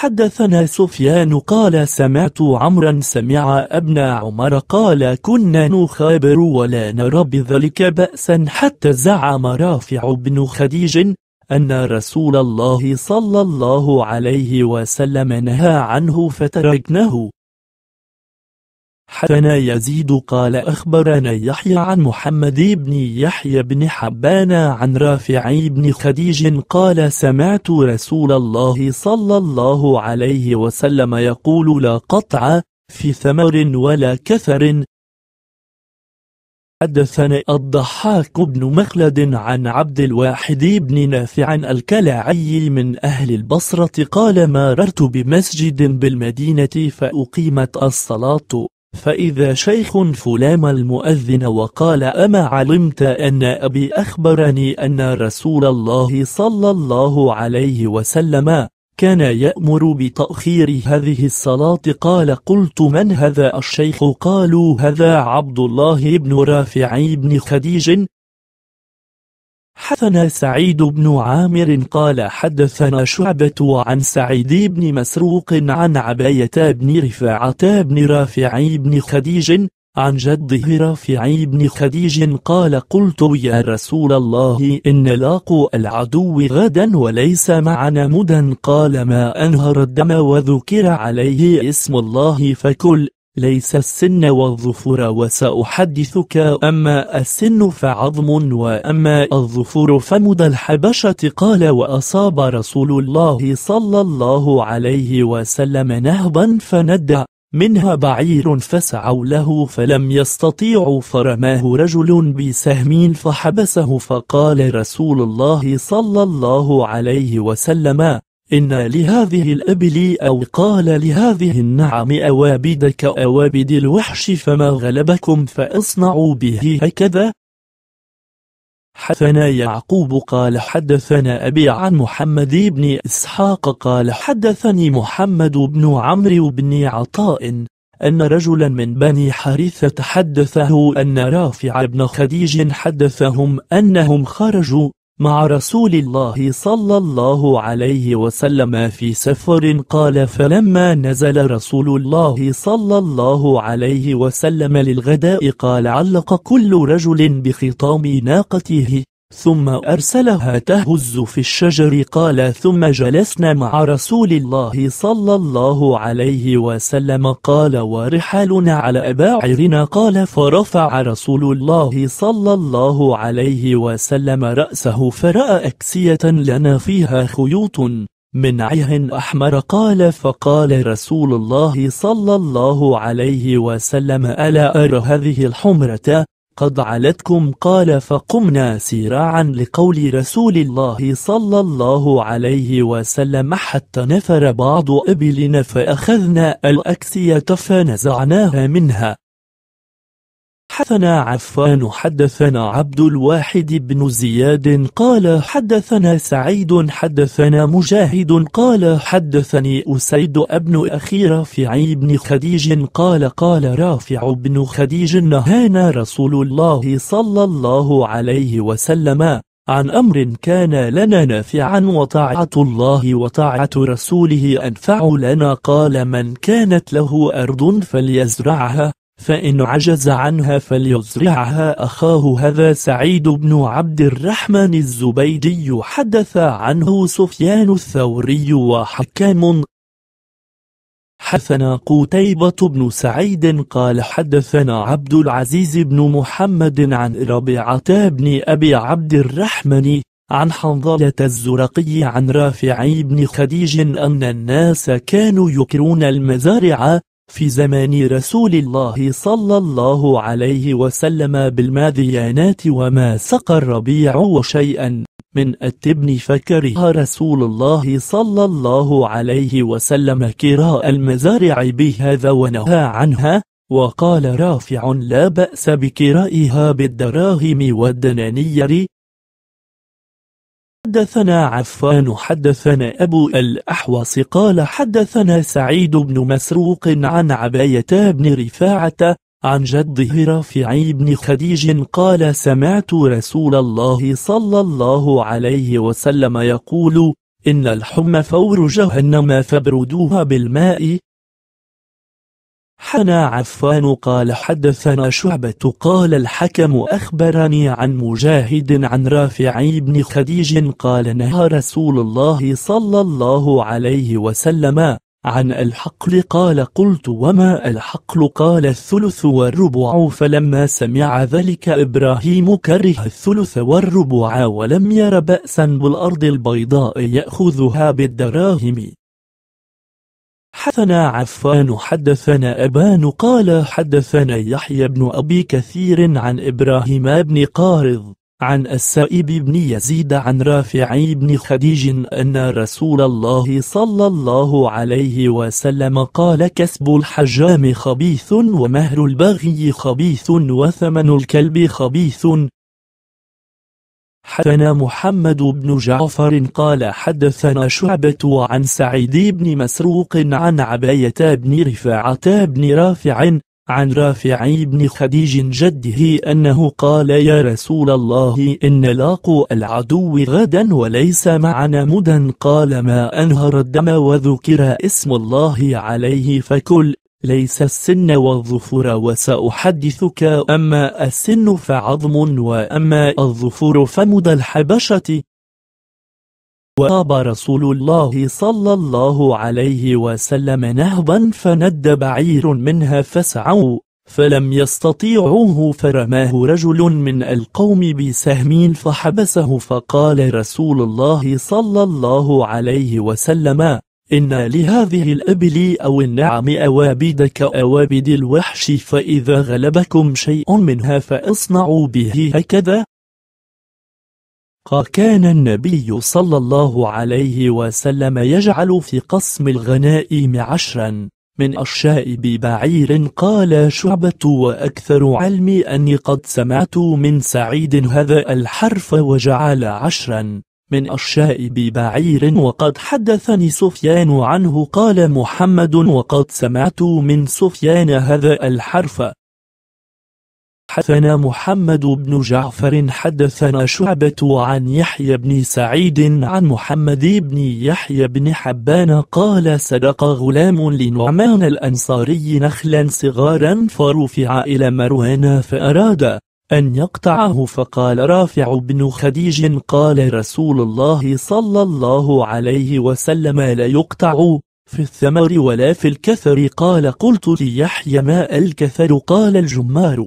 حدثنا سفيان قال سمعت عمرا سمع ابن عمر قال كنا نخابر ولا نرى بذلك بأسا حتى زعم رافع بن خديج أن رسول الله صلى الله عليه وسلم نهى عنه فتركناه حدثنا يزيد قال أخبرنا يحيى عن محمد بن يحيى بن حبان عن رافع بن خديج قال سمعت رسول الله صلى الله عليه وسلم يقول لا قطع في ثمر ولا كثر حدثنا الضحاك بن مخلد عن عبد الواحد بن نافع الكلاعي من أهل البصرة قال مررت بمسجد بالمدينة فأقيمت الصلاة فإذا شيخ فلام المؤذن وقال أما علمت أن أبي أخبرني أن رسول الله صلى الله عليه وسلم كان يأمر بتأخير هذه الصلاة قال قلت من هذا الشيخ قالوا هذا عبد الله بن رافع بن خديج حدثنا سعيد بن عامر قال حدثنا شعبة عن سعيد بن مسروق عن عباية بن رفاعة بن رافع بن خديج عن جده رافع بن خديج قال قلت يا رسول الله إن لاقوا العدو غدا وليس معنا مدا قال ما أنهر الدم وذكر عليه اسم الله فكل ليس السن والظفر وسأحدثك أما السن فعظم وأما الظفر فمدى الحبشة قال وأصاب رسول الله صلى الله عليه وسلم نهبا فندى منها بعير فسعوا له فلم يستطيعوا فرماه رجل بسهم فحبسه فقال رسول الله صلى الله عليه وسلم إن لهذه الأبل أو قال لهذه النعم أوابد كأوابد الوحش فما غلبكم فأصنعوا به هكذا حدثنا يعقوب قال حدثنا أبي عن محمد بن إسحاق قال حدثني محمد بن عمرو بن عطاء أن رجلا من بني حارثة حدثه أن رافع بن خديج حدثهم أنهم خرجوا مع رسول الله صلى الله عليه وسلم في سفر قال فلما نزل رسول الله صلى الله عليه وسلم للغداء قال علق كل رجل بخطام ناقته ثم أرسلها تهز في الشجر قال ثم جلسنا مع رسول الله صلى الله عليه وسلم قال ورحالنا على أباعرنا قال فرفع رسول الله صلى الله عليه وسلم رأسه فرأى أكسية لنا فيها خيوط من عيه أحمر قال فقال رسول الله صلى الله عليه وسلم ألا أرى هذه الحمرة قد علتكم قال فقمنا سراعا لقول رسول الله صلى الله عليه وسلم حتى نفر بعض إبلنا فأخذنا الأكسية فنزعناها منها حدثنا عفان حدثنا عبد الواحد بن زياد قال حدثنا سعيد حدثنا مجاهد قال حدثني أسيد ابن أخي رافع بن خديج قال قال رافع بن خديج نهانا رسول الله صلى الله عليه وسلم عن أمر كان لنا نافعا وطاعة الله وطاعة رسوله أنفع لنا قال من كانت له أرض فليزرعها فإن عجز عنها فليزرعها أخاه هذا سعيد بن عبد الرحمن الزبيدي حدث عنه سفيان الثوري وحكام حدثنا قتيبة بن سعيد قال حدثنا عبد العزيز بن محمد عن ربيعة بن أبي عبد الرحمن عن حنظلة الزرقي عن رافع بن خديج أن الناس كانوا يكرون المزارع في زمان رسول الله صلى الله عليه وسلم بالماذيانات وما سقى الربيع وشيئا من التبن فكره رسول الله صلى الله عليه وسلم كراء المزارع بهذا ونهى عنها وقال رافع لا بأس بكرائها بالدراهم والدنانير حدثنا عفان حدثنا أبو الأحوص قال حدثنا سعيد بن مسروق عن عباية بن رفاعة عن جده رافعي بن خديج قال سمعت رسول الله صلى الله عليه وسلم يقول إن الحم فور جهنم فابردوها بالماء حنا عفان قال حدثنا شعبة قال الحكم أخبرني عن مجاهد عن رافع بن خديج قال نهى رسول الله صلى الله عليه وسلم عن الحقل قال قلت وما الحقل قال الثلث والربع فلما سمع ذلك إبراهيم كره الثلث والربع ولم ير بأسا بالأرض البيضاء يأخذها بالدراهم حدثنا عفان حدثنا أبان قال حدثنا يحيى بن أبي كثير عن إبراهيم بن قارض عن السائب بن يزيد عن رافع بن خديج أن رسول الله صلى الله عليه وسلم قال كسب الحجام خبيث ومهر البغي خبيث وثمن الكلب خبيث حدثنا محمد بن جعفر قال حدثنا شعبة عن سعيد بن مسروق عن عباية بن رفاعة بن رافع عن رافع بن خديج جده أنه قال يا رسول الله إن لاقوا العدو غدا وليس معنا مدا قال ما أنهر الدم وذكر اسم الله عليه فكل ليس السن والظفر وسأحدثك أما السن فعظم وأما الظفر فمد الحبشة وطاب رسول الله صلى الله عليه وسلم نهبا فند بعير منها فسعوا فلم يستطيعوه فرماه رجل من القوم بسهم فحبسه فقال رسول الله صلى الله عليه وسلم إن لهذه الأبل أو النعم أوابد كأوابد الوحش فإذا غلبكم شيء منها فاصنعوا به هكذا كان النبي صلى الله عليه وسلم يجعل في قسم الغنائم عشرا من الشائب بعير قال شعبة وأكثر علمي أني قد سمعت من سعيد هذا الحرف وجعل عشرا من الشائب ببعير وقد حدثني سفيان عنه قال محمد وقد سمعت من سفيان هذا الحرف حدثنا محمد بن جعفر حدثنا شعبة عن يحيى بن سعيد عن محمد بن يحيى بن حبان قال صدق غلام لنعمان الأنصاري نخلا صغارا فرفع إلى مروان فأراد أن يقطعه فقال رافع بن خديج قال رسول الله صلى الله عليه وسلم لا يقطع في الثمر ولا في الكثر قال قلت ليحيى ما الكثر قال الجمار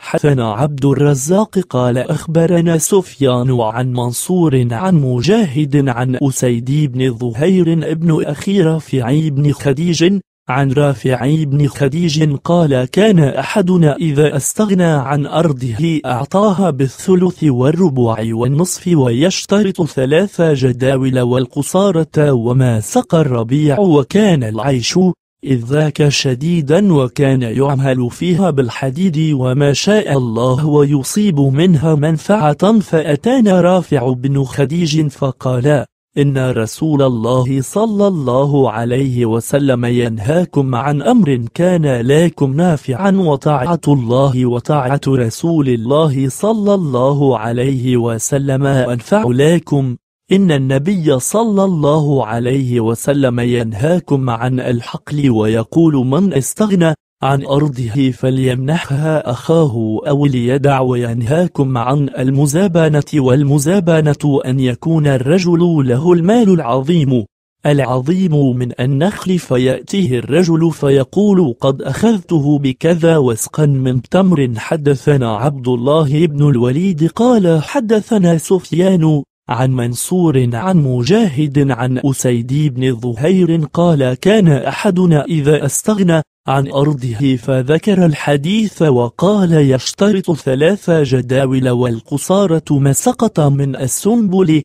حثنا عبد الرزاق قال أخبرنا سفيان عن منصور عن مجاهد عن أسيد بن ظهير ابن أخي رافعي بن خديج عن رافع بن خديج قال كان أحدنا إذا استغنى عن أرضه أعطاها بالثلث والربع والنصف ويشترط ثلاث جداول والقصارة وما سقى الربيع وكان العيش إذ ذاك شديدا وكان يعمل فيها بالحديد وما شاء الله ويصيب منها منفعة فأتانا رافع بن خديج فقال إن رسول الله صلى الله عليه وسلم ينهاكم عن أمر كان لكم نافعا وطاعة الله وطاعة رسول الله صلى الله عليه وسلم أنفع لكم إن النبي صلى الله عليه وسلم ينهاكم عن الحقل ويقول من استغنى عن أرضه فليمنحها أخاه أو ليدع وينهاكم عن المزابنة والمزابنة أن يكون الرجل له المال العظيم العظيم من النخل فيأتيه الرجل فيقول قد أخذته بكذا وسقا من تمر حدثنا عبد الله بن الوليد قال حدثنا سفيان عن منصور عن مجاهد عن أسيد بن الظهير قال كان أحدنا إذا استغنى عن أرضه فذكر الحديث وقال يشترط ثلاث جداول والقصارة ما سقط من السنبل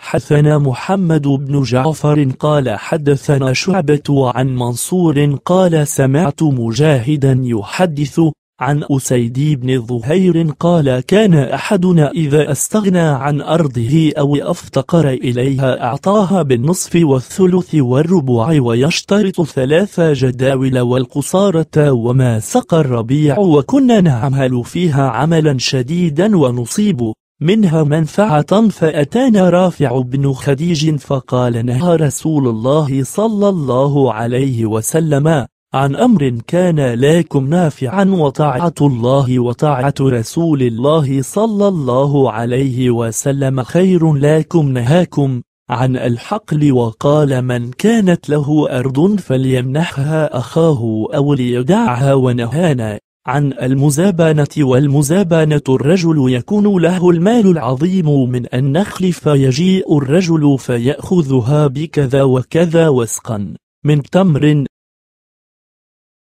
حدثنا محمد بن جعفر قال حدثنا شعبة عن منصور قال سمعت مجاهدا يحدث عن أسيد بن ظهير قال كان أحدنا إذا استغنى عن أرضه أو أفتقر إليها أعطاها بالنصف والثلث والربع ويشترط ثلاث جداول والقصارة وما سقى الربيع وكنا نعمل فيها عملا شديدا ونصيب منها منفعة فأتانا رافع بن خديج فقال نهى رسول الله صلى الله عليه وسلم عن أمر كان لكم نافعا وطاعة الله وطاعة رسول الله صلى الله عليه وسلم خير لكم نهاكم عن الحقل وقال من كانت له أرض فليمنحها أخاه أو ليدعها ونهانا عن المزابنة والمزابنة الرجل يكون له المال العظيم من النخل فيجيء الرجل فيأخذها بكذا وكذا وسقا من تمر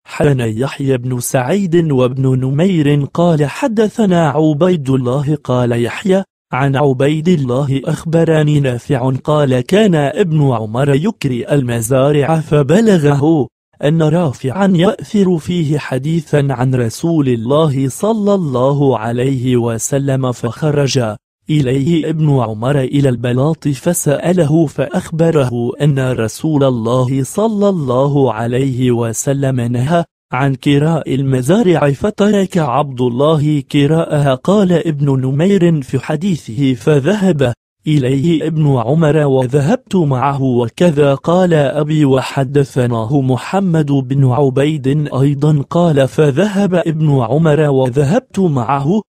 حدثنا يحيى بن سعيد وابن نمير قال حدثنا عبيد الله قال يحيى عن عبيد الله أخبرني نافع قال كان ابن عمر يكري المزارع فبلغه أن رافعا يأثر فيه حديثا عن رسول الله صلى الله عليه وسلم فخرج إليه ابن عمر إلى البلاط فسأله فأخبره أن رسول الله صلى الله عليه وسلم نهى عن كراء المزارع فترك عبد الله كراءها قال ابن نمير في حديثه فذهب إليه ابن عمر وذهبت معه وكذا قال أبي وحدثناه محمد بن عبيد أيضا قال فذهب ابن عمر وذهبت معه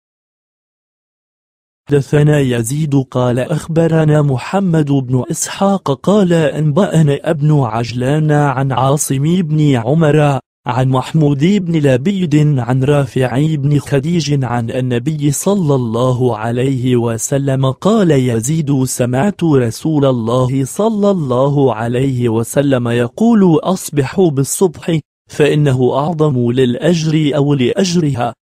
حدثنا يزيد قال أخبرنا محمد بن إسحاق قال أنبأنا ابن عجلان عن عاصم بن عمر عن محمود بن لبيد عن رافع بن خديج عن النبي صلى الله عليه وسلم قال يزيد سمعت رسول الله صلى الله عليه وسلم يقول أصبحوا بالصبح فإنه أعظم للأجر أو لأجرها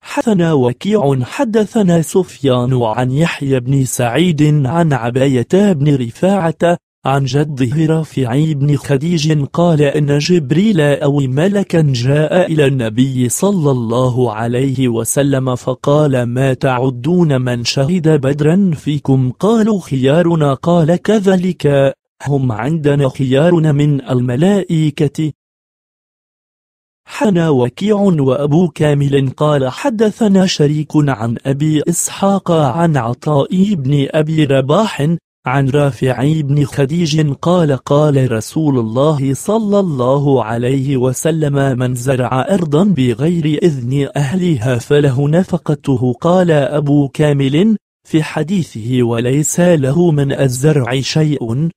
حدثنا وكيع حدثنا سفيان عن يحيى بن سعيد عن عباية بن رفاعة عن جده رافع بن خديج قال إن جبريل أو ملكا جاء إلى النبي صلى الله عليه وسلم فقال ما تعدون من شهد بدرا فيكم قالوا خيارنا قال كذلك هم عندنا خيارنا من الملائكة حنا وكيع وأبو كامل قال حدثنا شريك عن أبي إسحاق عن عطاء بن أبي رباح عن رافع بن خديج قال قال رسول الله صلى الله عليه وسلم من زرع أرضا بغير إذن أهلها فله نفقته قال أبو كامل في حديثه وليس له من الزرع شيء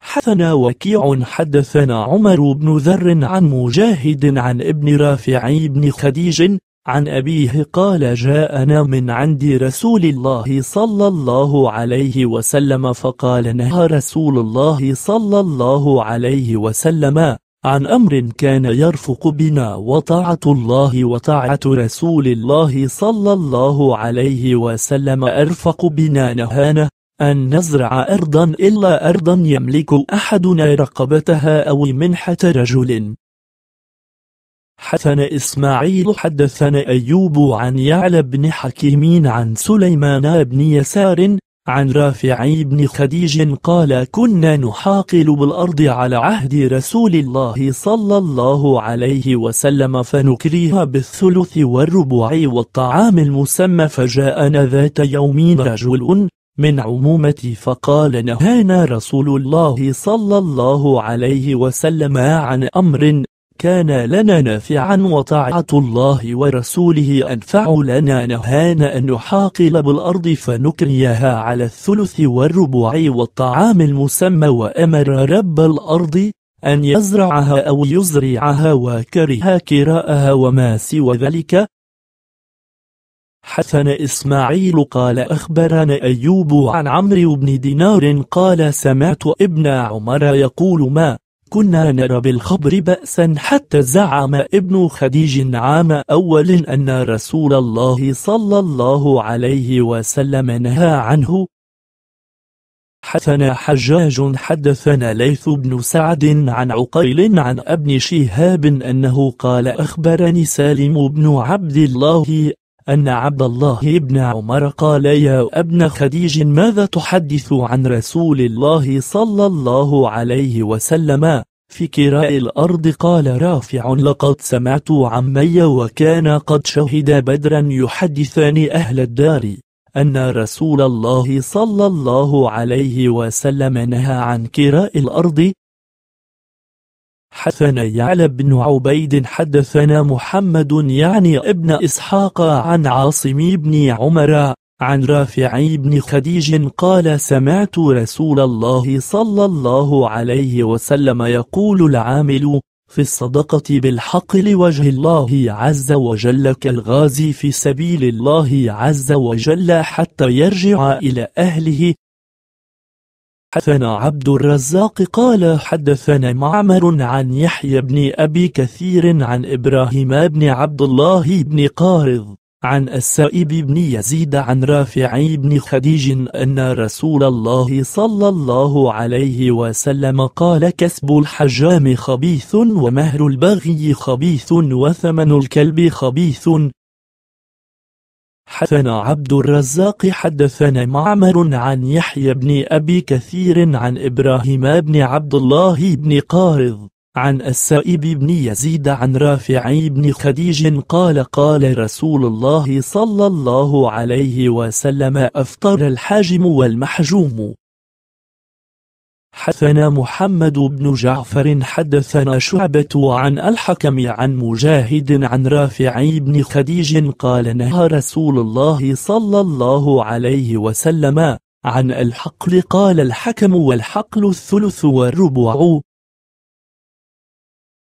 حدثنا وكيع حدثنا عمر بن ذر عن مجاهد عن ابن رافع بن خديج عن أبيه قال جاءنا من عند رسول الله صلى الله عليه وسلم فقال نهى رسول الله صلى الله عليه وسلم عن أمر كان يرفق بنا وطاعة الله وطاعة رسول الله صلى الله عليه وسلم أرفق بنا نهانا أن نزرع أرضا إلا أرضا يملك أحدنا رقبتها أو منحة رجل حدثنا إسماعيل حدثنا أيوب عن يعلى بن حكيمين عن سليمان بن يسار عن رافع بن خديج قال كنا نحاقل بالأرض على عهد رسول الله صلى الله عليه وسلم فنكريها بالثلث والربع والطعام المسمى فجاءنا ذات يوم رجل من عمومتي فقال نهانا رسول الله صلى الله عليه وسلم عن أمر كان لنا نافعا وطاعة الله ورسوله أنفع لنا نهانا أن نحاقل بالأرض فنكريها على الثلث والربع والطعام المسمى وأمر رب الأرض أن يزرعها أو يزرعها وكره كراءها وما سوى ذلك حسن إسماعيل قال أخبرنا أيوب عن عمرو بن دينار قال سمعت ابن عمر يقول ما كنا نرى بالخبر بأسا حتى زعم ابن خديج عام أول أن رسول الله صلى الله عليه وسلم نهى عنه حسن حجاج حدثنا ليث بن سعد عن عقيل عن ابن شهاب أنه قال أخبرني سالم بن عبد الله أن عبد الله بن عمر قال يا ابن خديج ماذا تحدث عن رسول الله صلى الله عليه وسلم في كراء الأرض قال رافع لقد سمعت عمي وكان قد شهد بدرا يحدثان أهل الدار أن رسول الله صلى الله عليه وسلم نهى عن كراء الأرض حدثنا يعلى بن عبيد حدثنا محمد يعني ابن إسحاق عن عاصم بن عمر عن رافع بن خديج قال سمعت رسول الله صلى الله عليه وسلم يقول العامل في الصدقة بالحق لوجه الله عز وجل كالغازي في سبيل الله عز وجل حتى يرجع إلى أهله حدثنا عبد الرزاق قال حدثنا معمر عن يحيى بن أبي كثير عن إبراهيم بن عبد الله بن قارض عن السائب بن يزيد عن رافع بن خديج أن رسول الله صلى الله عليه وسلم قال كسب الحجام خبيث ومهر البغي خبيث وثمن الكلب خبيث حدثنا عبد الرزاق حدثنا معمر عن يحيى بن أبي كثير عن إبراهيم بن عبد الله بن قارض عن السائب بن يزيد عن رافع بن خديج قال قال رسول الله صلى الله عليه وسلم أفطر الحاجم والمحجوم حدثنا محمد بن جعفر حدثنا شعبة عن الحكم عن مجاهد عن رافع بن خديج قال نهى رسول الله صلى الله عليه وسلم عن الحقل قال الحكم والحقل الثلث والربع